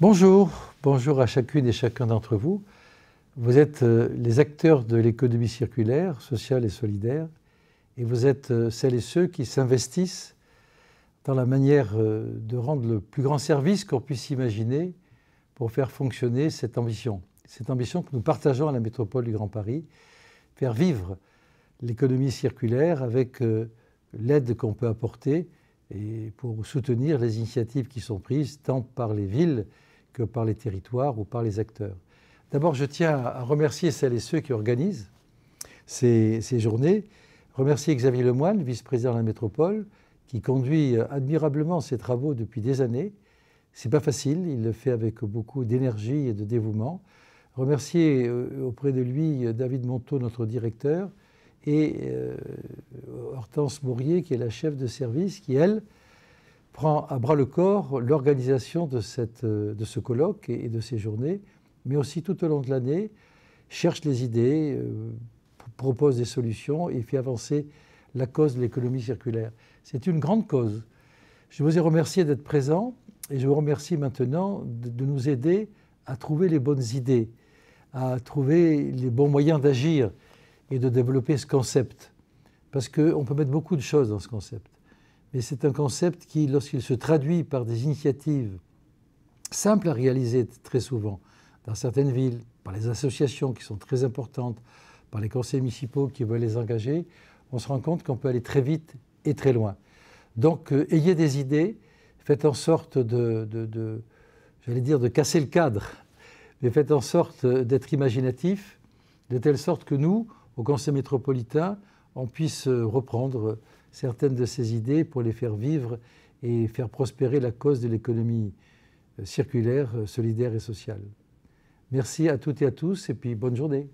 Bonjour, bonjour à chacune et chacun d'entre vous. Vous êtes euh, les acteurs de l'économie circulaire, sociale et solidaire, et vous êtes euh, celles et ceux qui s'investissent dans la manière euh, de rendre le plus grand service qu'on puisse imaginer pour faire fonctionner cette ambition. Cette ambition que nous partageons à la métropole du Grand Paris, faire vivre l'économie circulaire avec l'aide qu'on peut apporter et pour soutenir les initiatives qui sont prises tant par les villes que par les territoires ou par les acteurs. D'abord, je tiens à remercier celles et ceux qui organisent ces, journées, remercier Xavier Lemoine, vice-président de la métropole, qui conduit admirablement ses travaux depuis des années. C'est pas facile, il le fait avec beaucoup d'énergie et de dévouement. Remercier euh, auprès de lui David Monteau, notre directeur, et euh, Hortense Mourier, qui est la chef de service, qui, elle, prend à bras le corps l'organisation de, cette, euh, de ce colloque et, de ces journées, mais aussi tout au long de l'année, cherche les idées, euh, propose des solutions et fait avancer la cause de l'économie circulaire. C'est une grande cause. Je vous ai remercié d'être présent et je vous remercie maintenant de nous aider à trouver les bonnes idées, à trouver les bons moyens d'agir et de développer ce concept. Parce qu'on peut mettre beaucoup de choses dans ce concept. Mais c'est un concept qui, lorsqu'il se traduit par des initiatives simples à réaliser très souvent, dans certaines villes, par les associations qui sont très importantes, par les conseils municipaux qui veulent les engager, on se rend compte qu'on peut aller très vite et très loin. Donc euh, ayez des idées, faites en sorte de, de j'allais dire, de casser le cadre, mais faites en sorte euh, d'être imaginatif, de telle sorte que nous, au Conseil métropolitain, on puisse euh, reprendre euh, certaines de ces idées pour les faire vivre et faire prospérer la cause de l'économie euh, circulaire, solidaire et sociale. Merci à toutes et à tous et puis bonne journée.